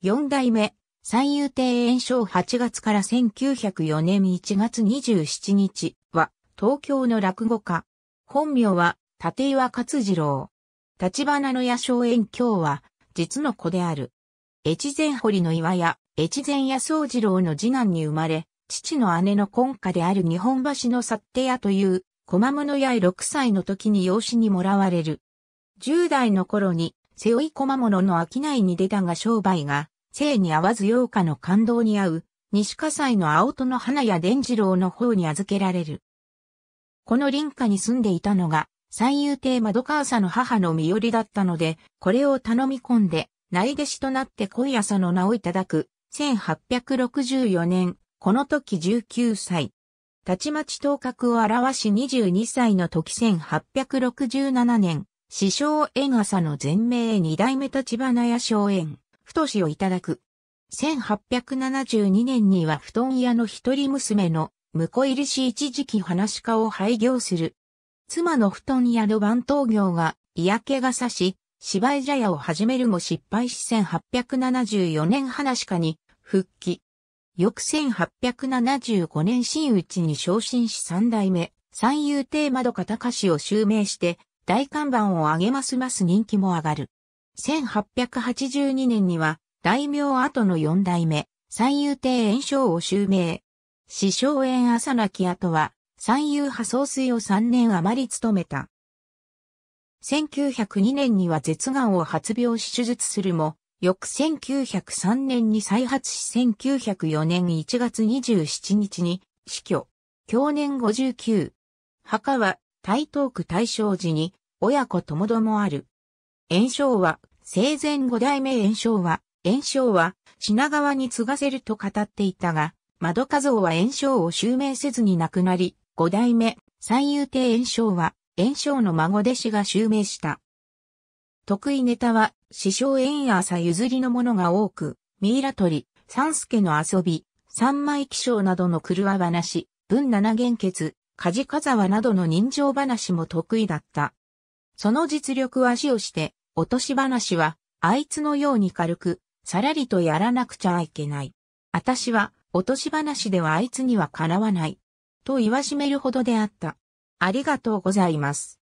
四代目、三遊亭炎章8月から1904年1月27日は、東京の落語家。本名は、立岩勝次郎。立花の野荘炎京は、実の子である。越前堀の岩屋、越前野宗次郎の次男に生まれ、父の姉の婚家である日本橋の去手屋という、駒物屋へ6歳の時に養子にもらわれる。10代の頃に背負い小間物の商いに出たが商売が、生に合わず洋歌の感動に合う、西火災の青戸の花や伝次郎の方に預けられる。この林家に住んでいたのが、三遊亭窓川さの母の身寄りだったので、これを頼み込んで、内弟子となって今夜その名をいただく、1864年、この時19歳。たちまち頭角を現し22歳の時1867年、師匠江笠の前名二代目立花屋荘園、太しをいただく。1872年には布団屋の一人娘の婿入りし一時期話家を廃業する。妻の布団屋の番頭業が嫌気がさし、芝居茶屋を始めるも失敗し1874年話家に復帰。翌1875年新内に昇進し三代目、三遊亭窓方隆を襲名して、大看板を上げますます人気も上がる。1882年には、大名後の四代目、三遊亭炎章を襲名。師匠炎朝亡き後は、三遊派総帥を三年余り務めた。1902年には舌がんを発病し手術するも、翌1903年に再発し1904年1月27日に死去。去年59。墓は台東区大正寺に、親子ともどもある。炎章は、生前五代目炎章は、炎章は、品川に継がせると語っていたが、窓和像は炎章を襲名せずに亡くなり、五代目、三遊亭炎章は、炎章の孫弟子が襲名した。得意ネタは、師匠円朝譲りのものが多く、ミイラ取り、三助の遊び、三枚気象などの狂わ話、文七元結、梶風はなどの人情話も得意だった。その実力は死をして、落とし話は、あいつのように軽く、さらりとやらなくちゃいけない。私は、落とし話ではあいつにはかなわない。と言わしめるほどであった。ありがとうございます。